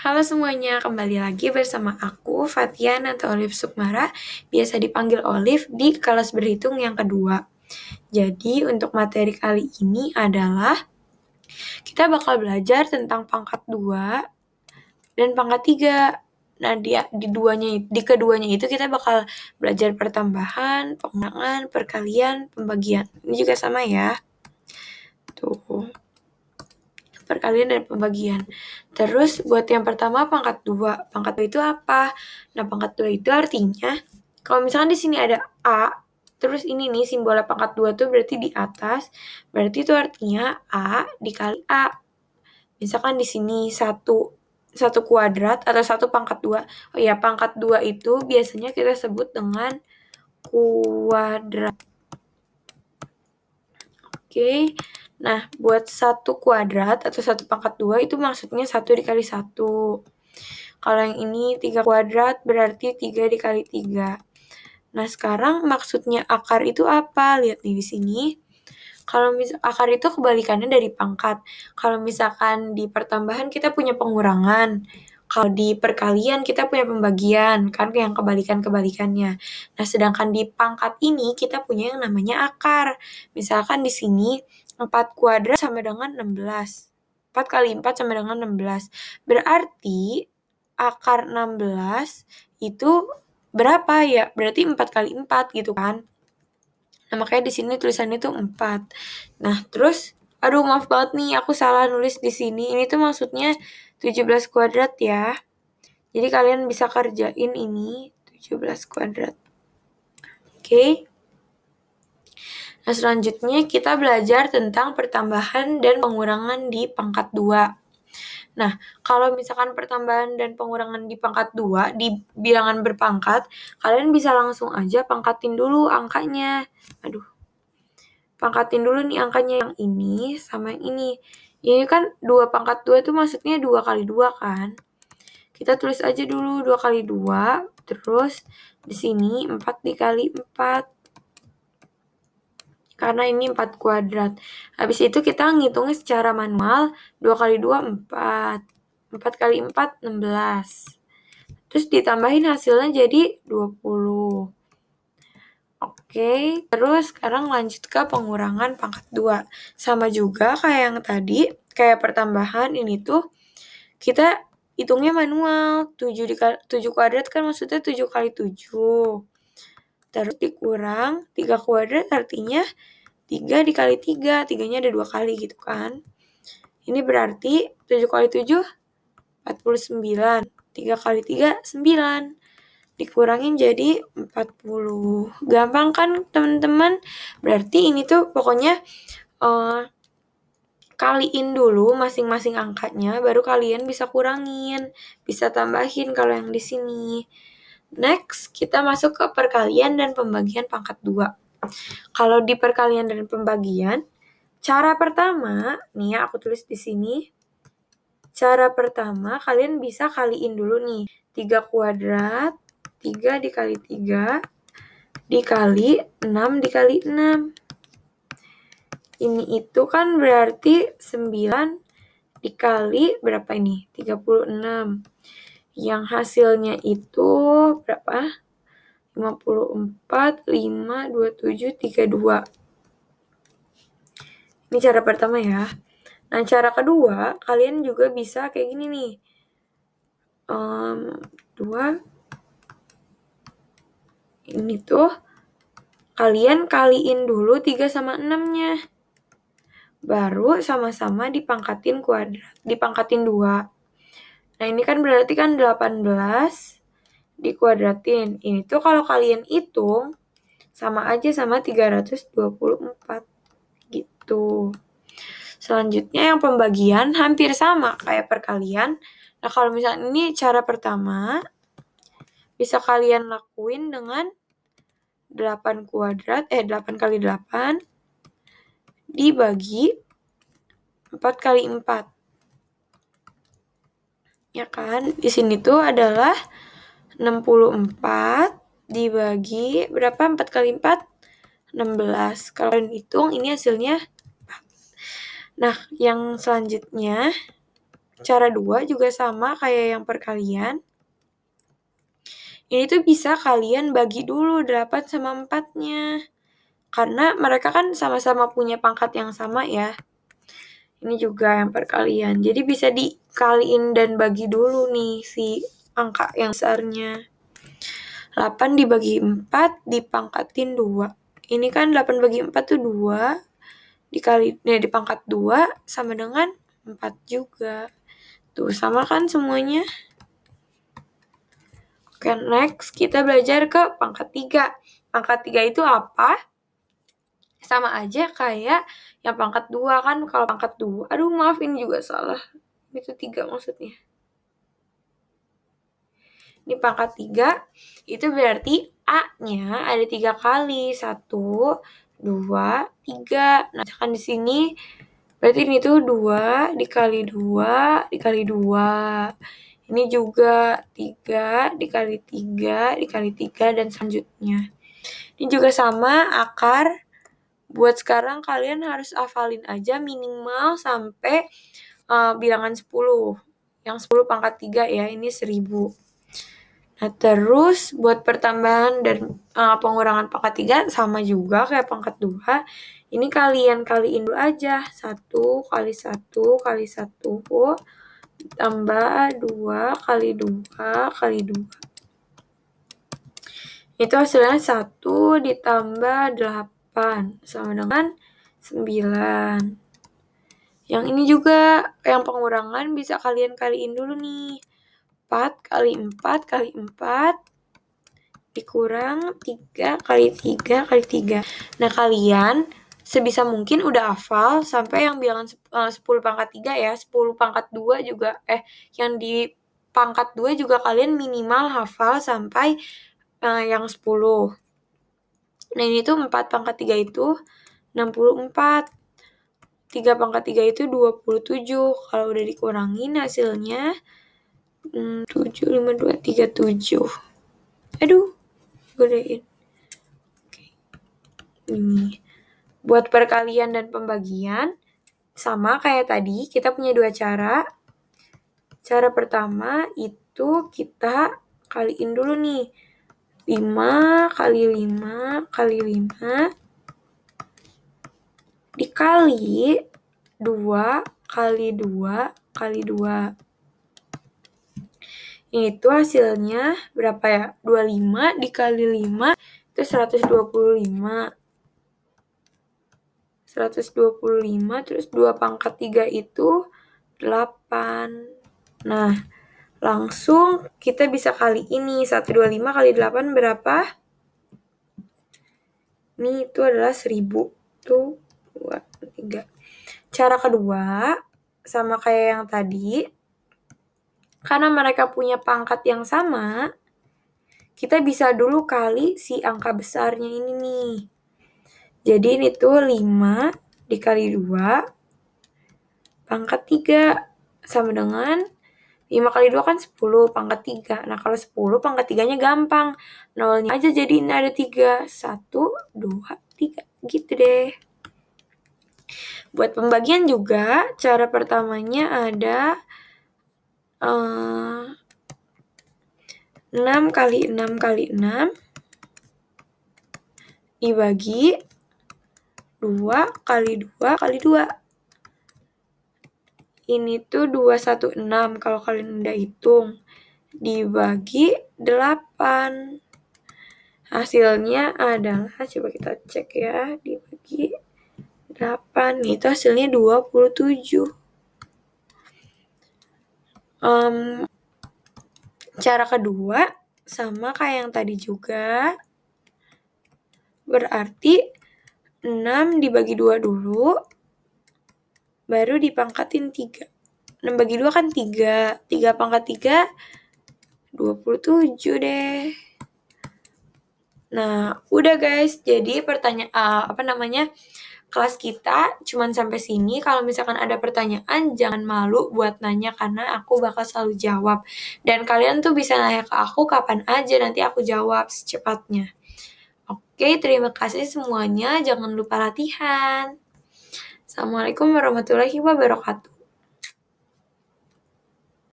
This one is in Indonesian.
Halo semuanya, kembali lagi bersama aku Fatian atau Olive Sukmara, biasa dipanggil Olive di kelas berhitung yang kedua. Jadi untuk materi kali ini adalah kita bakal belajar tentang pangkat 2 dan pangkat 3. Nah, di, di duanya di keduanya itu kita bakal belajar pertambahan, pengurangan, perkalian, pembagian. Ini juga sama ya. Tuh perkalian dan pembagian. Terus buat yang pertama pangkat 2. Pangkat 2 itu apa? Nah, pangkat 2 itu artinya kalau misalkan di sini ada A, terus ini nih simbol pangkat 2 tuh berarti di atas, berarti itu artinya A dikali A. Misalkan di sini 1 satu kuadrat atau satu pangkat dua. Oh iya, pangkat dua itu biasanya kita sebut dengan kuadrat. Oke, okay. Nah, buat satu kuadrat atau satu pangkat dua itu maksudnya satu dikali satu. Kalau yang ini tiga kuadrat berarti tiga dikali tiga Nah, sekarang maksudnya akar itu apa? Lihat nih di sini. Kalau akar itu kebalikannya dari pangkat. Kalau misalkan di pertambahan kita punya pengurangan. Kalau di perkalian kita punya pembagian, kan yang kebalikan-kebalikannya. Nah, sedangkan di pangkat ini kita punya yang namanya akar. Misalkan di sini 4 kuadrat sama dengan 16. 4 kali 4 sama dengan 16. Berarti akar 16 itu berapa ya? Berarti 4 kali 4 gitu kan. Nah, makanya di sini tulisannya itu 4. Nah, terus aduh maaf banget nih aku salah nulis di sini. Ini tuh maksudnya 17 kuadrat ya. Jadi kalian bisa kerjain ini 17 kuadrat. Oke. Okay. Nah, selanjutnya kita belajar tentang pertambahan dan pengurangan di pangkat 2. Nah, kalau misalkan pertambahan dan pengurangan di pangkat 2 di bilangan berpangkat, kalian bisa langsung aja pangkatin dulu angkanya. Aduh. Pangkatin dulu nih angkanya yang ini sama yang ini. Ini kan 2 pangkat 2 itu maksudnya 2 kali 2 kan? Kita tulis aja dulu 2 kali 2, terus di sini 4 dikali 4 karena ini 4 kuadrat. Habis itu kita ngitungnya secara manual, 2 kali 2, 4. 4 kali 4, 16. Terus ditambahin hasilnya jadi 20. Oke, terus sekarang lanjut ke pengurangan pangkat 2. Sama juga kayak yang tadi, kayak pertambahan ini tuh, kita hitungnya manual. 7, 7 kuadrat kan maksudnya 7 kali 7. Terus dikurang 3 kuadrat artinya 3 dikali 3. 3-nya ada 2 kali gitu kan. Ini berarti 7 kali 7 49. 3 kali 3 9 dikurangin jadi 40. Gampang kan teman-teman? Berarti ini tuh pokoknya uh, kaliin dulu masing-masing angkanya baru kalian bisa kurangin, bisa tambahin kalau yang di sini. Next, kita masuk ke perkalian dan pembagian pangkat 2. Kalau di perkalian dan pembagian, cara pertama, nih ya aku tulis di sini. Cara pertama, kalian bisa kaliin dulu nih. 3 kuadrat, 3 dikali 3, dikali 6 dikali 6. Ini itu kan berarti 9 dikali berapa ini? 36 yang hasilnya itu berapa? 54, 5, 27, 32. Ini cara pertama ya. Nah, cara kedua, kalian juga bisa kayak gini nih. Um, dua. Ini tuh. Kalian kaliin dulu 3 sama 6-nya. Baru sama-sama dipangkatin kuadrat, dipangkatin 2. Nah, ini kan berarti kan 18 dikuadratin. Ini tuh kalau kalian hitung sama aja sama 324 gitu. Selanjutnya yang pembagian hampir sama kayak perkalian. Nah, kalau misalnya ini cara pertama bisa kalian lakuin dengan 8 kuadrat eh 8 kali 8 dibagi 4 kali 4 ya kan? Di sini tuh adalah 64 dibagi berapa 4 kali 4? 16. Kalau kalian hitung ini hasilnya 4. Nah, yang selanjutnya cara dua juga sama kayak yang perkalian. Ini tuh bisa kalian bagi dulu 8 sama 4-nya. Karena mereka kan sama-sama punya pangkat yang sama ya. Ini juga yang perkalian. Jadi bisa di kaliin dan bagi dulu nih si angka yang besarnya. 8 dibagi 4 dipangkatin 2. Ini kan 8 bagi 4 tuh 2 dikali ya dipangkat 2 sama dengan 4 juga. Tuh sama kan semuanya? Oke, next kita belajar ke pangkat 3. Pangkat 3 itu apa? Sama aja kayak yang pangkat 2 kan kalau pangkat 2. Aduh, maaf ini juga salah itu tiga maksudnya ini pangkat tiga itu berarti A-nya ada tiga kali. Satu, dua, tiga. Nah, misalkan di sini berarti ini tuh dua dikali dua dikali dua. Ini juga tiga dikali tiga dikali tiga dan selanjutnya. Ini juga sama akar. Buat sekarang kalian harus hafalin aja minimal sampai uh, bilangan 10. Yang 10 pangkat 3 ya, ini 1000. Nah, terus buat pertambahan dan uh, pengurangan pangkat 3 sama juga kayak pangkat 2. Ini kalian kaliin dulu aja. 1 kali 1 kali 1 tambah 2 kali 2 kali 2. Itu hasilnya 1 ditambah 8 sama dengan 9. Yang ini juga yang pengurangan bisa kalian kaliin dulu nih. 4 kali 4 kali 4 dikurang 3 kali 3 kali 3. Nah, kalian sebisa mungkin udah hafal sampai yang bilangan 10 eh, pangkat 3 ya, 10 pangkat 2 juga eh yang di pangkat 2 juga kalian minimal hafal sampai uh, yang 10. Nah, ini tuh 4 pangkat 3 itu 64. 3 pangkat 3 itu 27. Kalau udah dikurangin hasilnya hmm, 7, 5, 2, 3, 7. Aduh, gedein. Oke. Ini. Buat perkalian dan pembagian, sama kayak tadi, kita punya dua cara. Cara pertama itu kita kaliin dulu nih. 5 kali 5 kali 5 dikali 2 kali 2 kali 2. Itu hasilnya berapa ya? 25 dikali 5 itu 125. 125 terus 2 pangkat 3 itu 8. Nah, langsung kita bisa kali ini 125 kali 8 berapa? Ini itu adalah 1000. Tuh dua, tiga. Cara kedua, sama kayak yang tadi, karena mereka punya pangkat yang sama, kita bisa dulu kali si angka besarnya ini nih. Jadi ini tuh 5 dikali 2 pangkat 3 sama dengan 5 kali 2 kan 10 pangkat 3. Nah, kalau 10 pangkat 3-nya gampang. Nolnya aja jadi ini ada 3. 1, 2, 3. Gitu deh. Buat pembagian juga, cara pertamanya ada uh, eh, 6 kali 6 kali 6 dibagi 2 kali 2 kali 2. Ini tuh 216 kalau kalian udah hitung. Dibagi 8. Hasilnya adalah, coba kita cek ya, dibagi 8 itu hasilnya 27 um, cara kedua sama kayak yang tadi juga berarti 6 dibagi 2 dulu baru dipangkatin 3 6 bagi 2 kan 3 3 pangkat 3 27 deh Nah, udah guys, jadi pertanyaan uh, eh, apa namanya? kelas kita cuman sampai sini. Kalau misalkan ada pertanyaan, jangan malu buat nanya karena aku bakal selalu jawab. Dan kalian tuh bisa nanya ke aku kapan aja nanti aku jawab secepatnya. Oke, terima kasih semuanya. Jangan lupa latihan. Assalamualaikum warahmatullahi wabarakatuh.